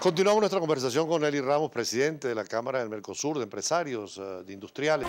Continuamos nuestra conversación con Eli Ramos, presidente de la Cámara del Mercosur de Empresarios, eh, de Industriales.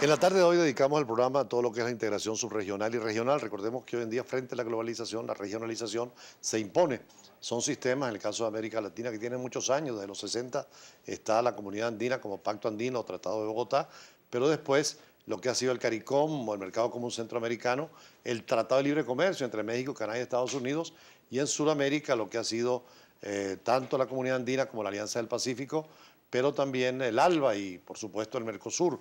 En la tarde de hoy dedicamos el programa a todo lo que es la integración subregional y regional. Recordemos que hoy en día frente a la globalización, la regionalización se impone. Son sistemas, en el caso de América Latina, que tienen muchos años, desde los 60 está la comunidad andina como Pacto Andino o Tratado de Bogotá, pero después lo que ha sido el CARICOM o el mercado común centroamericano, el Tratado de Libre Comercio entre México, Canadá y Estados Unidos, y en Sudamérica lo que ha sido eh, tanto la comunidad andina como la Alianza del Pacífico, pero también el ALBA y por supuesto el Mercosur.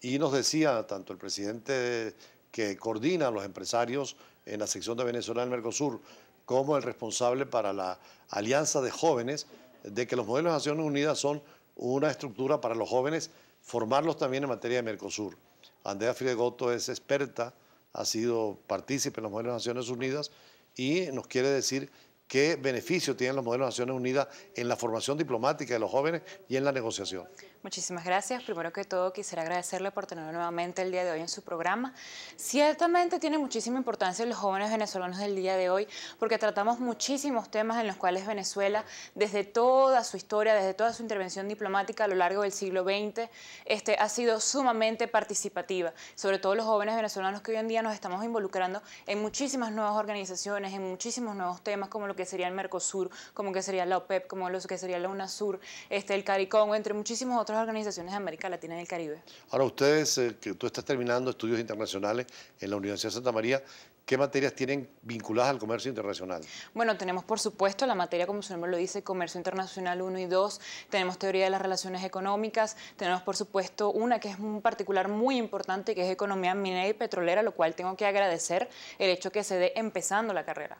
Y nos decía tanto el presidente que coordina a los empresarios en la sección de Venezuela del Mercosur, como el responsable para la Alianza de Jóvenes, de que los modelos de Naciones Unidas son una estructura para los jóvenes formarlos también en materia de Mercosur. Andrea Fridegoto es experta, ha sido partícipe en los Mujeres las Naciones Unidas y nos quiere decir qué beneficio tienen los modelos Naciones Unidas en la formación diplomática de los jóvenes y en la negociación. Muchísimas gracias. Primero que todo, quisiera agradecerle por tener nuevamente el día de hoy en su programa. Ciertamente tiene muchísima importancia los jóvenes venezolanos del día de hoy, porque tratamos muchísimos temas en los cuales Venezuela, desde toda su historia, desde toda su intervención diplomática a lo largo del siglo XX, este, ha sido sumamente participativa. Sobre todo los jóvenes venezolanos que hoy en día nos estamos involucrando en muchísimas nuevas organizaciones, en muchísimos nuevos temas, como lo que sería el Mercosur, como que sería la OPEP, e como que sería la UNASUR, este, el CARICOM, entre muchísimas otras organizaciones de América Latina y el Caribe. Ahora, ustedes, eh, que tú estás terminando estudios internacionales en la Universidad de Santa María, ¿Qué materias tienen vinculadas al comercio internacional? Bueno, tenemos por supuesto la materia, como su nombre lo dice, Comercio Internacional 1 y 2, tenemos teoría de las relaciones económicas, tenemos por supuesto una que es un particular muy importante, que es economía minera y petrolera, lo cual tengo que agradecer el hecho que se dé empezando la carrera.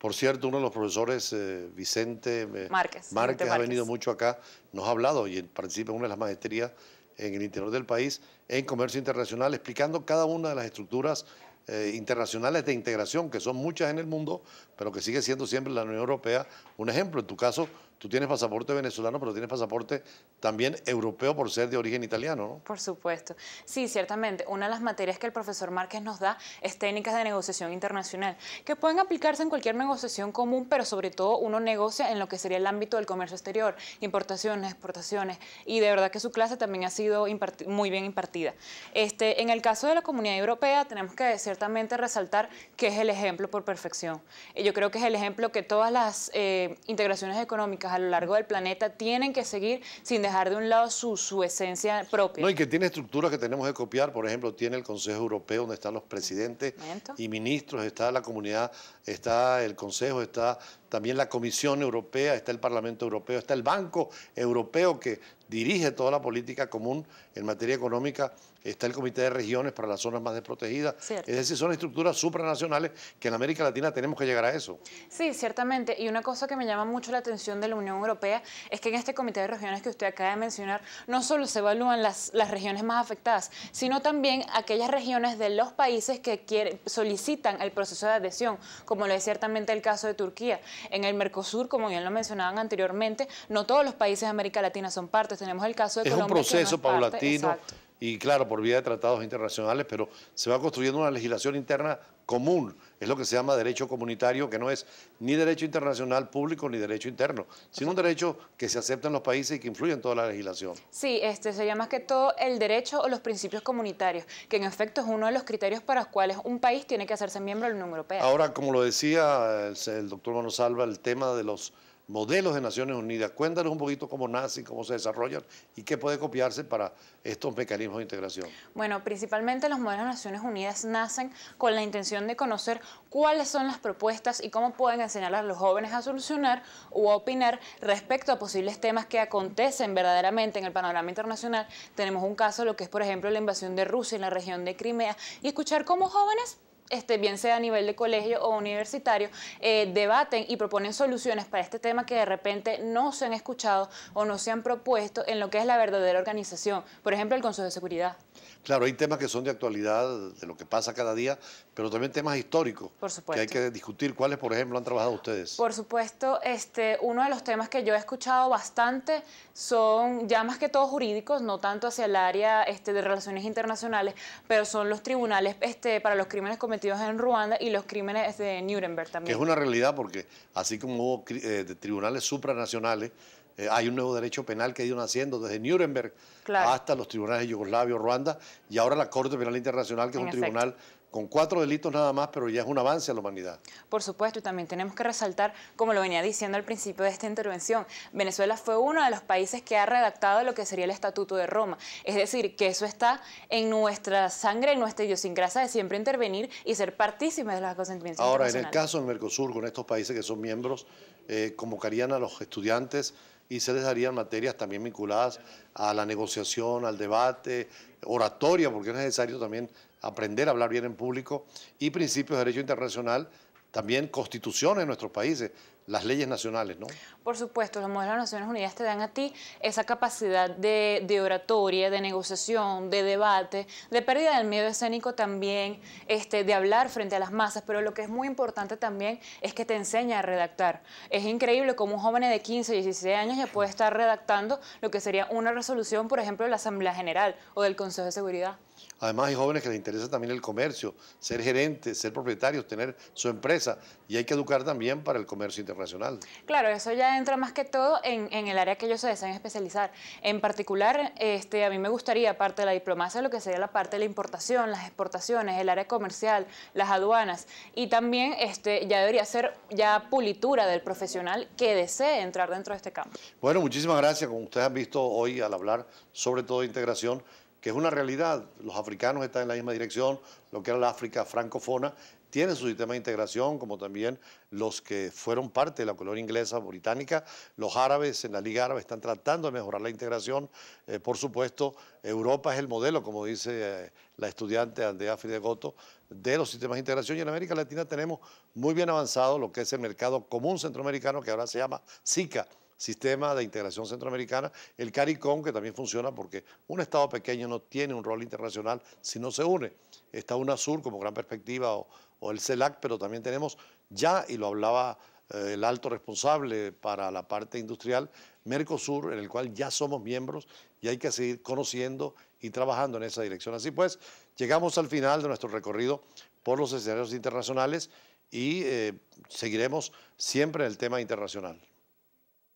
Por cierto, uno de los profesores, eh, eh, Vicente Márquez, ha venido mucho acá, nos ha hablado y participa en una de las maestrías en el interior del país en comercio internacional, explicando cada una de las estructuras eh, internacionales de integración, que son muchas en el mundo, pero que sigue siendo siempre la Unión Europea un ejemplo. En tu caso, Tú tienes pasaporte venezolano, pero tienes pasaporte también europeo por ser de origen italiano, ¿no? Por supuesto. Sí, ciertamente. Una de las materias que el profesor Márquez nos da es técnicas de negociación internacional, que pueden aplicarse en cualquier negociación común, pero sobre todo uno negocia en lo que sería el ámbito del comercio exterior, importaciones, exportaciones. Y de verdad que su clase también ha sido muy bien impartida. Este, en el caso de la comunidad europea, tenemos que ciertamente resaltar que es el ejemplo por perfección. Eh, yo creo que es el ejemplo que todas las eh, integraciones económicas a lo largo del planeta tienen que seguir sin dejar de un lado su, esencia propia. No, y que tiene estructuras que tenemos que copiar, por ejemplo, tiene el Consejo Europeo donde están los presidentes y ministros, está la comunidad, está el Consejo, está también la Comisión Europea, está el Parlamento Europeo, está el Banco Europeo que dirige toda la política común en materia económica, está el Comité de Regiones para las zonas más desprotegidas. Es decir, son estructuras supranacionales que en América Latina tenemos que llegar a eso. Sí, ciertamente. Y una cosa que me llama mucho la atención de la Unión Europea es que en este Comité de Regiones que usted acaba de mencionar, no solo se evalúan las, regiones más afectadas, sino también aquellas regiones de los países que solicitan el proceso de adhesión, como lo es ciertamente el caso de Turquía en el Mercosur, como bien lo mencionaban anteriormente, no todos los países de América Latina son partes. Tenemos el caso de es Colombia. Un proceso que paulatino y claro, por vía de tratados internacionales, pero se va construyendo una legislación interna común, es lo que se llama derecho comunitario, que no es ni derecho internacional público ni derecho interno, sino un derecho que se acepta en los países y que influye en toda la legislación. Sí, este sería más que todo el derecho o los principios comunitarios, que en efecto es uno de los criterios para los cuales un país tiene que hacerse miembro de la Unión Europea. Ahora, como lo decía el, el doctor Manosalva, el tema de los modelos de Naciones Unidas. Cuéntanos un poquito cómo nacen, cómo se desarrollan y qué puede copiarse para estos mecanismos de integración. Bueno, principalmente los modelos de Naciones Unidas nacen con la intención de conocer cuáles son las propuestas y cómo pueden enseñar a los jóvenes a solucionar o a opinar respecto a posibles temas que acontecen verdaderamente en el panorama internacional. Tenemos un caso, lo que es por ejemplo la invasión de Rusia en la región de Crimea, y escuchar cómo jóvenes este, bien sea a nivel de colegio o universitario, eh, debaten y proponen soluciones para este tema que de repente no se han escuchado o no se han propuesto en lo que es la verdadera organización, por ejemplo, el Consejo de Seguridad. Claro, hay temas que son de actualidad, de lo que pasa cada día, pero también temas históricos que hay que discutir. ¿Cuáles, por ejemplo, han trabajado ustedes? Por supuesto, este, uno de los temas que yo he escuchado bastante son ya más que todo jurídicos, no tanto hacia el área este, de relaciones internacionales, pero son los tribunales para los crímenes cometidos en Ruanda y los crímenes este, de Nuremberg también. es una realidad porque así como hubo eh, tribunales supranacionales, eh, hay un nuevo derecho penal que ha ido naciendo desde Nuremberg hasta los tribunales de Yugoslavia, Ruanda y ahora la Corte Penal Internacional, que es un tribunal con cuatro delitos nada más, pero ya es un avance a la humanidad. Por supuesto, y también tenemos que resaltar, como lo venía diciendo al principio de esta intervención, Venezuela fue uno de los países que ha redactado lo que sería el Estatuto de Roma. Es decir, que eso está en nuestra sangre, en nuestra idiosincrasia de siempre intervenir y ser partícipes de las consentimientos Ahora, en el caso del Mercosur, con estos países que son miembros, eh, convocarían a los estudiantes y se les darían materias también vinculadas a la negociación, al debate, oratoria, porque es necesario también aprender a hablar bien en público, y principios de derecho internacional también constituciones en nuestros países, las leyes nacionales, ¿no? Por supuesto, los modelos de las Naciones Unidas te dan a ti esa capacidad de, oratoria, de negociación, de debate, de pérdida del miedo escénico también, este, de hablar frente a las masas, pero lo que es muy importante también es que te enseña a redactar. Es increíble cómo un joven de 15, 16 años ya puede estar redactando lo que sería una resolución, por ejemplo, de la Asamblea General o del Consejo de Seguridad. Además hay jóvenes que les interesa también el comercio, ser gerentes, ser propietarios, tener su empresa y hay que educar también para el comercio internacional. Claro, eso ya entra más que todo en, el área que ellos se desean especializar. En particular, este, a mí me gustaría, aparte de la diplomacia, lo que sería la parte de la importación, las exportaciones, el área comercial, las aduanas y también este, ya debería ser ya pulitura del profesional que desee entrar dentro de este campo. Bueno, muchísimas gracias. Como ustedes han visto hoy al hablar sobre todo de integración, que es una realidad. Los africanos están en la misma dirección, lo que era la África francófona tiene su sistema de integración, como también los que fueron parte de la colonia inglesa británica. Los árabes en la Liga Árabe están tratando de mejorar la integración. Eh, por supuesto, Europa es el modelo, como dice eh, la estudiante Andrea Fidegoto, de los sistemas de integración. Y en América Latina tenemos muy bien avanzado lo que es el mercado común centroamericano, que ahora se llama SICA Sistema de Integración Centroamericana, el CARICOM, que también funciona porque un Estado pequeño no tiene un rol internacional si no se une. Está UNASUR como gran perspectiva o, el CELAC, pero también tenemos ya, y lo hablaba eh, el alto responsable para la parte industrial, Mercosur, en el cual ya somos miembros y hay que seguir conociendo y trabajando en esa dirección. Así pues, llegamos al final de nuestro recorrido por los escenarios internacionales y eh, seguiremos siempre en el tema internacional.